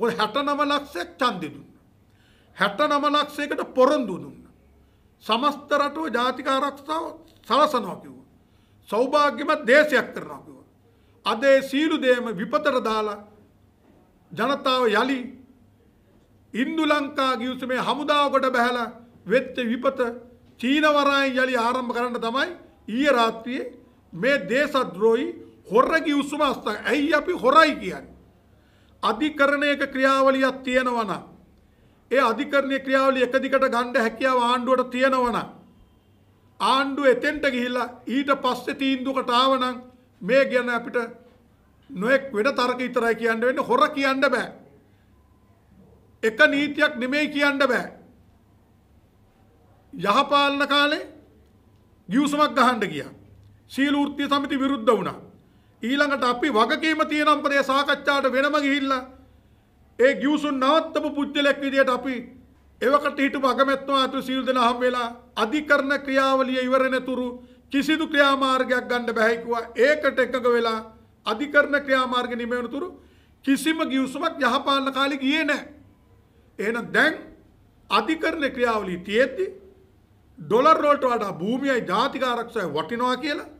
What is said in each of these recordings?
මොකද 69 ලක්ෂයක් ඡන්දෙ දුන්නා. 69 ලක්ෂයකට පොරොන්දු දුන්නා. සමස්ත රටෝ ජාතික ආරක්ෂාව සලසනවා කිව්වා. සෞභාග්‍යමත් දේශයක් කරනවා කිව්වා. අද ඒ සීළු දේම විපතට දාලා ජනතාව යලි ඉන්දු ලංකා ගිවිසුමේ හමුදාවකට බැහැලා වෙච්ච විපත චීන වරායෙන් යලි ආරම්භ කරන්න තමයි ඊයේ රාත්‍රියේ මේ දේශද්‍රෝහි හොර ගිවිසුම අස්තන්. ඇයි අපි හොරයි කියන්නේ? අධිකරණයක ක්‍රියාවලියක් තියෙනවන. ඒ අධිකරණය ක්‍රියාවලි එක දිගට ගණ්ඩ හැකියාව ආණ්ඩුවට තියෙනවන. ආණ්ඩුව එතෙන්ට ගිහිල්ලා ඊට පස්සේ තීන්දුකට ආවනම් මේ ගැන අපිට නොයෙක් වෙන තර්ක විතරයි කියන්න වෙන්නේ හොර කියන්න බෑ. එක නීතියක් නෙමෙයි කියන්න බෑ. යහපාලන කාලේ ගිවිසුමක් ගහන්න ගියා. සීල වෘත්ති සමිති විරුද්ධ වුණා. ඊළඟට අපි වගකීම තියෙනම් ප්‍රදේ සාකච්ඡාට වෙනම ගිහිල්ලා ඒ ගිවිසුම් නවත්තපු පුද්ගලෙක් විදියට අපි එවකට හිටපු අගමැතිතුමා අතු සීල් දෙනා හම් වෙලා අධිකරණ ක්‍රියාවලිය ඉවර වෙනතුරු කිසිදු ක්‍රියාමාර්ගයක් ගන්න බැහැ කිව්වා ඒකට එකඟ වෙලා අධිකරණ ක්‍රියාමාර්ග නිමවනතුරු කිසිම ගිවිසුමක් යහපාලන කාලේ ගියේ නැහැ එහෙනම් දැන් අධිකරණ ක්‍රියාවලිය තියෙද්දි ඩොලර් වලට වඩා භූමියයි ජාතික ආරක්ෂාවයි වටිනවා කියලා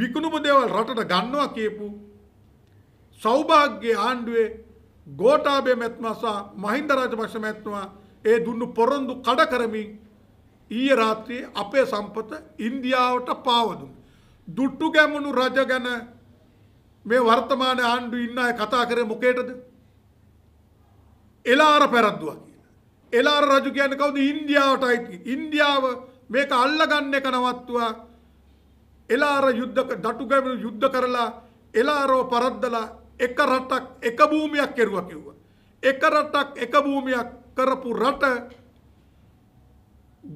විකුණුම දේවල් රටට ගන්නවා කියපු සෞභාග්‍ය ආණ්ඩුවේ ගෝඨාභය මැතිතුමා සහ මහින්ද රාජපක්ෂ මැතිතුමා ඒ දුන්නු පොරොන්දු කඩ කරමින් ඊයේ රාත්‍රියේ අපේ සම්පත ඉන්දියාවට පාව දුන්නා. දුට්ටු ගැමුණු රජ ගැන මේ වර්තමාන ආණ්ඩු ඉන්න අය කතා කරේ මොකේටද? එලාර පැරද්දුවා කියලා. එලාර රජු කියන්නේ කවුද? ඉන්දියාවට අයිති. ඉන්දියාව මේක අල්ලගන්න එක නවත්තුවා. එලාර යුද්ධක දටුගැමුණු යුද්ධ කරලා එලාරෝ පරද්දලා එක රටක් එක භූමියක් කෙරුවා කිව්වා. එක රටක් එක භූමියක් කරපු රට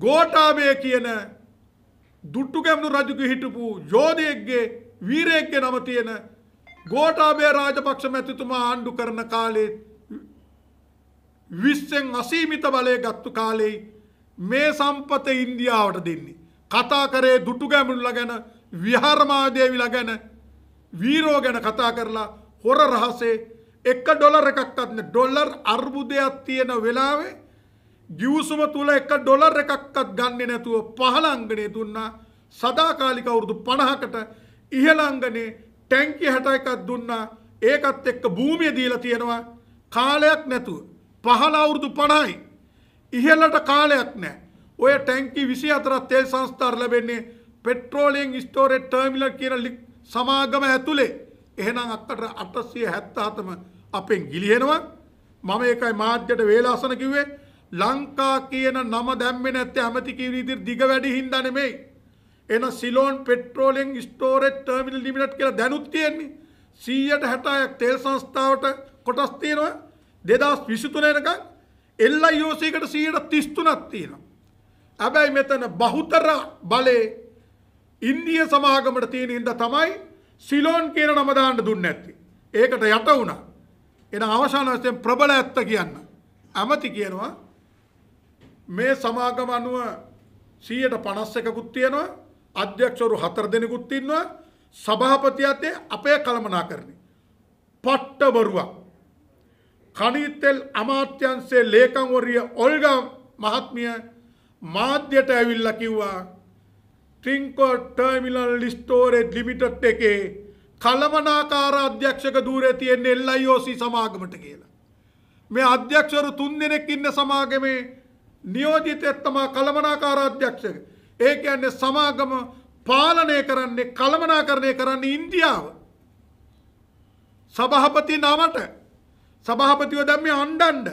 ගෝඨාභය කියන දුටුගැමුණු රජුගේ හිටපු යෝධයෙක්ගේ වීරයෙක්ගේ නම තියෙන ගෝඨාභය රාජපක්ෂ මැතිතුමා ආණ්ඩු කරන කාලේ විස්සෙන් අසීමිත බලය ගත්තු කාලේ මේ සම්පත ඉන්දියාවට දෙන්නේ. කතා කරේ දුටුගැමුණුලා ගැන විහාරමාදේවිලා ගැන වීරෝ ගැන කතා කරලා හොර රහසේ එක ඩොලර් එකක්වත් ඩොලර් අර්බුදයක් තියෙන වෙලාවේ ගිවිසුම තුල එක ඩොලර් එකක්වත් ගන්නේ නැතුව පහළ අංගනේ දුන්නා සදාකාලික අවුරුදු 50කට ඉහළ අංගනේ ටැංකිය 61ක් දුන්නා ඒකත් එක්ක භූමිය දීලා තියෙනවා කාලයක් නැතුව පහළ අවුරුදු 50යි ඉහළට කාලයක් නැහැ ඔය ටැංකි 24ක් තෙල් සංස්ථාර ලැබෙන්නේ පෙට්‍රෝලියෙන් ස්ටෝරේ ටර්මිනල් කියන සමාගම ඇතුලේ එහෙනම් අක්කට 877ම අපෙන් ගිලිහෙනවා මම ඒකයි මාධ්‍යට වේලාසන කිව්වේ ලංකා කියන නම දැම්මේ නැත්තේ ඇමති කියන විදිහට දිග වැඩි හින්දා නෙමෙයි එහෙනම් Ceylon petroleum storage terminal limited කියලා දැනුත් තියෙන්නේ 160ක් තෙල් සංස්ථාවට කොටස් තියෙනවා 2023 වෙනකන් LIOC එකට 133ක් තියෙනවා හැබැයි මෙතන බහුතර බලේ ඉන්දිය සමාගමට තියෙන හින්දා තමයි සිලෝන් කියන නම දාන්න දුන්නේ නැත්තේ. ඒකට යට වුණා. එහෙනම් අවසාන වශයෙන් ප්‍රබල ඇත්ත කියන්න. ඇමති කියනවා මේ සමාගම අනුව 151කුත් තියෙනවා. අධ්‍යක්ෂවරු 4 දෙනෙකුත් ඉන්නවා. සභාපතියත් අපේ කළමනාකරණේ. පට්ට බරුවක්. කණිතෙල් අමාත්‍යංශයේ ලේකම්වරිය ඔල්ගා මහත්මිය මාධ්‍යට ඇවිල්ලා කිව්වා ට්‍රින්කෝ ටර්මිනල් ස්ටෝරේජ් ලිමිටඩ් එකේ කලමනාකාර අධ්‍යක්ෂක ධූරය තියෙන්නේ LIOC සමාගමට කියලා. මේ අධ්‍යක්ෂවරු තුන්දෙනෙක් ඉන්න සමාගමේ නියෝජිතයෙක් තමයි කලමනාකාර අධ්‍යක්ෂක. ඒ කියන්නේ සමාගම පාලනය කරන්නේ කලමනාකරණය කරන්නේ ඉන්දියාව. සභාපති නමට සභාපතිව දැන් මේ අණ්ඩණ්ඩ